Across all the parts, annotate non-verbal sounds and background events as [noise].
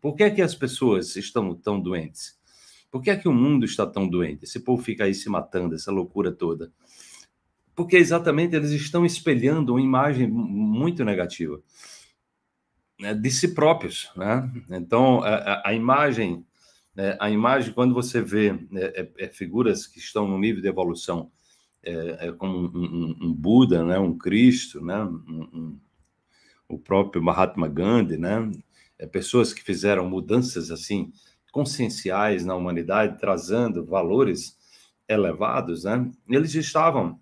Por que é que as pessoas estão tão doentes? Por que é que o mundo está tão doente? Esse povo fica aí se matando, essa loucura toda. Porque exatamente eles estão espelhando uma imagem muito negativa né, de si próprios, né? Então a, a imagem, né, a imagem quando você vê né, é, é, figuras que estão no nível de evolução é, é como um, um, um, Buda, né, um Cristo, né, um, o próprio Mahatma Gandhi, né, é, pessoas que fizeram mudanças assim conscienciais na humanidade, trazendo valores elevados, né? Eles estavam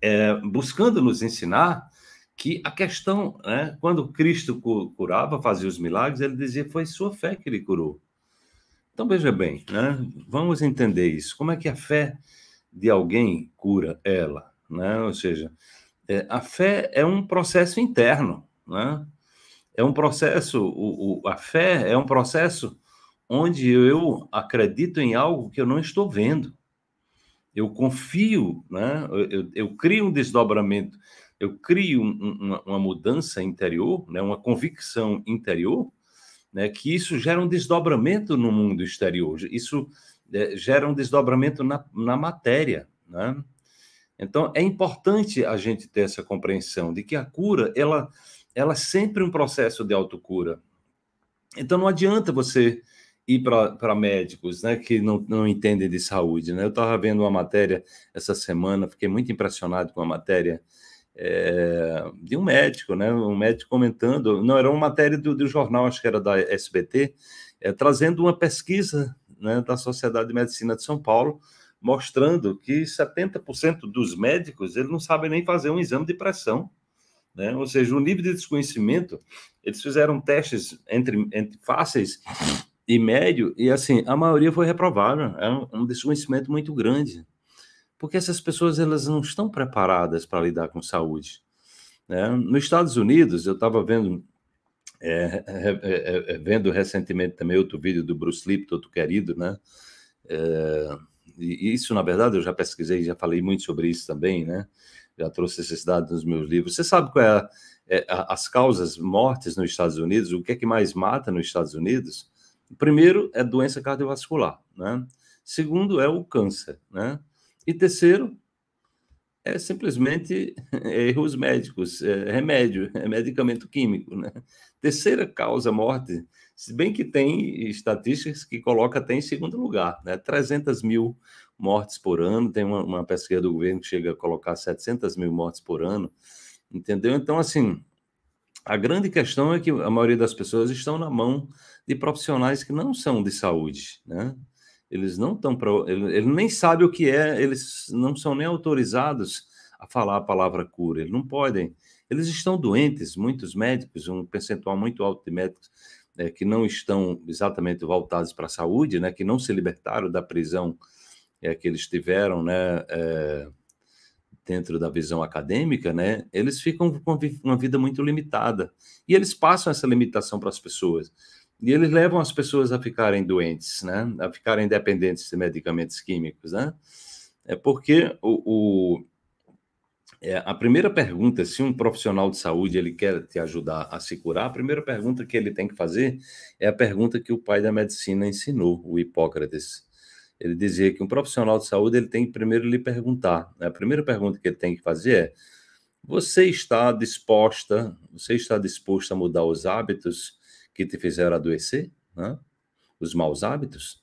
é, buscando nos ensinar que a questão, né, quando Cristo curava, fazia os milagres, ele dizia foi sua fé que lhe curou. Então veja bem, né? Vamos entender isso. Como é que a fé de alguém cura ela, né? Ou seja, é, a fé é um processo interno, né? é um processo, o, o, a fé é um processo onde eu acredito em algo que eu não estou vendo. Eu confio, né? eu, eu, eu crio um desdobramento, eu crio um, uma, uma, mudança interior, né? uma convicção interior, né? que isso gera um desdobramento no mundo exterior, isso é, gera um desdobramento na, na matéria. Né? Então, é importante a gente ter essa compreensão de que a cura, ela ela é sempre um processo de autocura. Então não adianta você ir para médicos né, que não, não entendem de saúde. Né? Eu estava vendo uma matéria essa semana, fiquei muito impressionado com a matéria é, de um médico, né, um médico comentando, não, era uma matéria do, do jornal, acho que era da SBT, é, trazendo uma pesquisa né, da Sociedade de Medicina de São Paulo, mostrando que 70% dos médicos eles não sabem nem fazer um exame de pressão. Né? Ou seja, o nível de desconhecimento, eles fizeram testes entre, entre fáceis e médio, e assim, a maioria foi reprovável, é um, um desconhecimento muito grande, porque essas pessoas elas não estão preparadas para lidar com saúde. Né? Nos Estados Unidos, eu estava vendo é é, é, é, é, vendo recentemente também outro vídeo do Bruce Lipton, outro querido, né? É, e isso, na verdade, eu já pesquisei, já falei muito sobre isso também, né? já trouxe esses dados nos meus livros. Você sabe qual é, a, é a, as causas mortes nos Estados Unidos? O que é que mais mata nos Estados Unidos? Primeiro é doença cardiovascular, né? Segundo é o câncer, né? E terceiro é simplesmente [laughs] é erros médicos, é remédio, é medicamento químico, né? Terceira causa morte, se bem que tem estatísticas que coloca até em segundo lugar, né? 300 mil mortes por ano. Tem uma, uma pesquisa do governo que chega a colocar 700 mil mortes por ano, entendeu? Então, assim, a grande questão é que a maioria das pessoas estão na mão de profissionais que não são de saúde, né? Eles não estão, para ele nem sabe o que é, eles não são nem autorizados a falar a palavra cura, eles não podem. Eles estão doentes, muitos médicos, um percentual muito alto de médicos eh, que não estão exatamente voltados para a saúde, né, que não se libertaram da prisão é, que eles tiveram, né? É, dentro da visão acadêmica, né, eles ficam com uma vida muito limitada. E eles passam essa limitação para as pessoas. E eles levam as pessoas a ficarem doentes, né, a ficarem dependentes de medicamentos químicos, né? É porque o, o é, a primeira pergunta, se um profissional de saúde ele quer te ajudar a se curar, a primeira pergunta que ele tem que fazer é a pergunta que o pai da medicina ensinou, o Hipócrates. Ele dizia que um profissional de saúde ele tem que primeiro lhe perguntar. Né? A primeira pergunta que ele tem que fazer é: você está disposta, você está disposta a mudar os hábitos que te fizeram adoecer, né? os maus hábitos?